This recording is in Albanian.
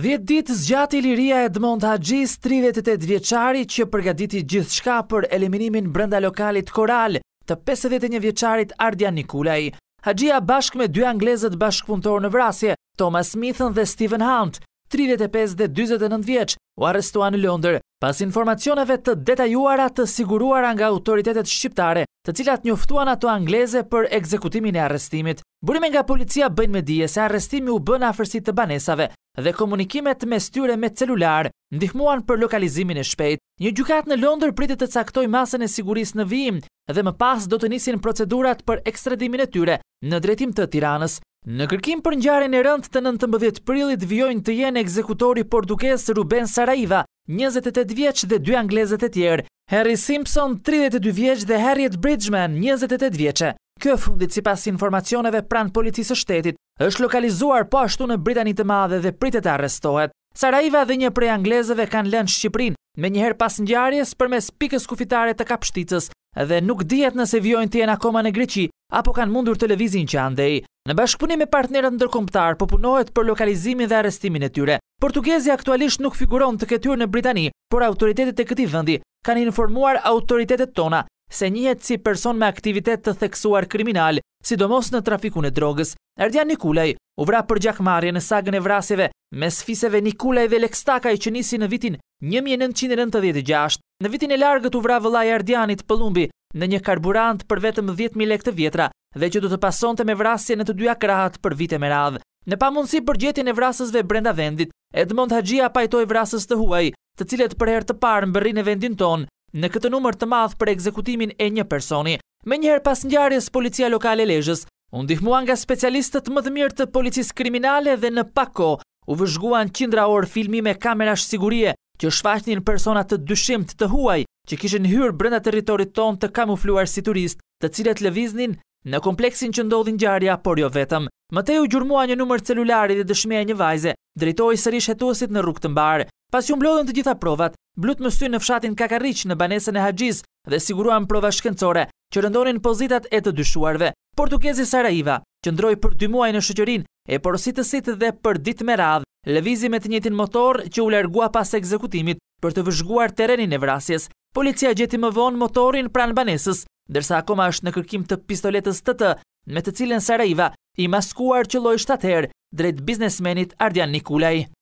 10 ditë zgjati liria Edmond Hagjis, 38 vjeqari që përgaditi gjithë shka për eliminimin brenda lokalit koral të 51 vjeqarit Ardian Nikulaj. Hagjia bashkë me dy anglezët bashkëpuntor në vrasje, Thomas Smithën dhe Stephen Hunt, 35 dhe 29 vjeqë, u arrestuan në Londër, pas informacioneve të detajuara të siguruara nga autoritetet shqiptare, të cilat njoftuan ato angleze për ekzekutimin e arrestimit. Burime nga policia bëjnë me dije se arrestimi u bën afërsit të banesave dhe komunikimet me styre me celular ndihmuan për lokalizimin e shpejt. Një gjukat në Londër pritit të caktoj masën e siguris në vijim dhe më pas do të nisin procedurat për ekstradimin e tyre në drejtim të tiranës. Në kërkim për njare në rënd të nëntë mbëdhjet prilit vjojnë të jenë ekzekutori portuges Ruben Saraiva, 28 vjeq dhe 2 anglezet e tjerë, Harry Simpson, 32 vjeq dhe Harriet Bridgman, 28 vjeqe. Kjo fundit, si pas informacioneve pranë policisë shtetit, është lokalizuar po ashtu në Britanit të madhe dhe pritet të arrestohet. Saraiva dhe një prej anglezeve kanë lënë Shqiprin, me njëherë pas njarjes për mes pikës kufitare të kapshticës, dhe nuk dhjet nëse vjojnë të jenë akoma në Greqi, apo kanë mundur televizin që andej. Në bashkëpunim me partnerët ndërkomptar, po punohet për lokalizimin dhe arrestimin e tyre. Portugezi aktualisht nuk figuron të këtyr në Britani, por autoritetet e këti vëndi kanë informuar autoritetet tona se njëhet si person me aktivitet të theksuar kriminal, sidomos në trafikun e drogës. Erdjan Nikulaj u vra për gjakmarje në sagën e vrasjeve me sfiseve Nikulaj dhe Lekstakaj që nisi në vitin 1996. Në vitin e largët u vra vëllaj Erdjanit Pëllumbi në një karburant për vetëm 10.000 lek të vjetra dhe që du të pasonte me vrasje në të dy akrahat për vite me radhë. Në pamunësi për gjetjen e vrasësve brenda vendit, Edmond Hagjia pajtoj vrasës të huaj, të cilet për herë të parë në bërri në vendin tonë në këtë numër të madh për ekzekutimin e një personi. Me njëherë pas njarës policia lokale lejës, undihmua nga specialistët më të mirë të policis kriminale dhe në pako, u vëzhguan qindra orë filmi me kamerash sigurie që shfaqnin personat të dyshimt të huaj që kishin hyrë brenda territorit ton të kamufluar si turist të cilet lëviznin në kompleksin që ndodhin gjarja, por jo vetëm. Mëte u gjurmua një numër celulari dhe dëshmeja një vajze, drejtoj sërish hetuasit në rrug të mbarë. Pas ju mblodhën të gjitha provat, blut më sy në fshatin Kakarriq në banesën e Haxhis dhe siguruan prova shkencore që rëndonin pozitat e të dyshuarve. Portugezi që qëndroi për 2 muaj në shëqërin e porositësit dhe për ditë me radhë lëvizi me të njëtin motor që u largua pas ekzekutimit për të vëzhguar terrenin e vrasjes. Policia gjeti më vonë motorin pranë banesës, ndërsa akoma është në kërkim të pistoletës TT, me të cilën Saraiva i maskuar që 7 herë drejt biznesmenit Ardian Nikulaj.